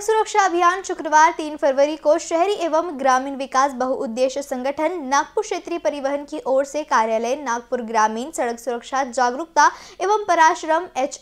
सड़क सुरक्षा अभियान शुक्रवार 3 फरवरी को शहरी एवं ग्रामीण विकास बहुउद्देश्य संगठन नागपुर क्षेत्रीय परिवहन की ओर से कार्यालय नागपुर ग्रामीण सड़क सुरक्षा जागरूकता एवं पराश्रम एच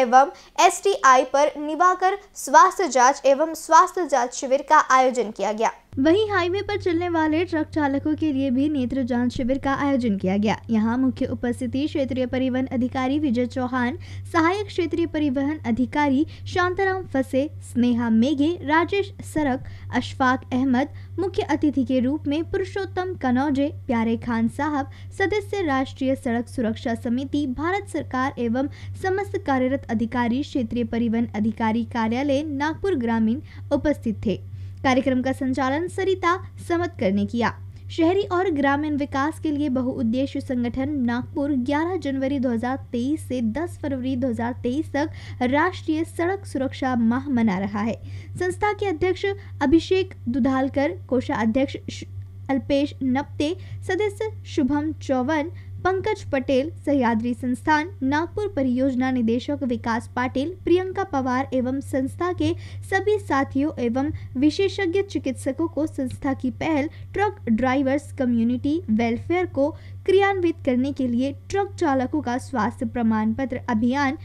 एवं एसटीआई पर निभाकर स्वास्थ्य जांच एवं स्वास्थ्य जांच शिविर का आयोजन किया गया वहीं हाईवे पर चलने वाले ट्रक चालकों के लिए भी नेत्र जांच शिविर का आयोजन किया गया यहां मुख्य उपस्थिति क्षेत्रीय परिवहन अधिकारी विजय चौहान सहायक क्षेत्रीय परिवहन अधिकारी शांताराम फसे स्नेहा मेघे राजेश सरक अशफाक अहमद मुख्य अतिथि के रूप में पुरुषोत्तम कनौजे प्यारे खान साहब सदस्य राष्ट्रीय सड़क सुरक्षा समिति भारत सरकार एवं समस्त कार्यरत अधिकारी क्षेत्रीय परिवहन अधिकारी कार्यालय नागपुर ग्रामीण उपस्थित थे कार्यक्रम का संचालन सरिता समत ने किया शहरी और ग्रामीण विकास के लिए बहुउद्देश्य संगठन नागपुर 11 जनवरी 2023 से 10 फरवरी 2023 तक राष्ट्रीय सड़क सुरक्षा माह मना रहा है संस्था के अध्यक्ष अभिषेक दुधालकर कोषाध्यक्ष अल्पेश नप्ते सदस्य शुभम चौवन पंकज पटेल सहयाद्री संस्थान नागपुर परियोजना निदेशक विकास पाटिल प्रियंका पवार एवं संस्था के सभी साथियों एवं विशेषज्ञ चिकित्सकों को संस्था की पहल ट्रक ड्राइवर्स कम्युनिटी वेलफेयर को क्रियान्वित करने के लिए ट्रक चालकों का स्वास्थ्य प्रमाण पत्र अभियान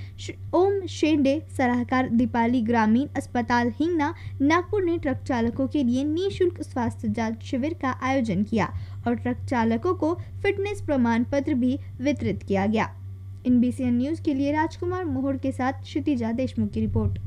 ओम शेंडे सलाहकार दीपाली ग्रामीण अस्पताल हिंगना नागपुर ने ट्रक चालकों के लिए निःशुल्क स्वास्थ्य जांच शिविर का आयोजन किया और ट्रक चालकों को फिटनेस प्रमाण पत्र पत्र भी वितरित किया गया एनबीसीएन बी न्यूज़ के लिए राजकुमार मोहर के साथ क्षितिजा देशमुख की रिपोर्ट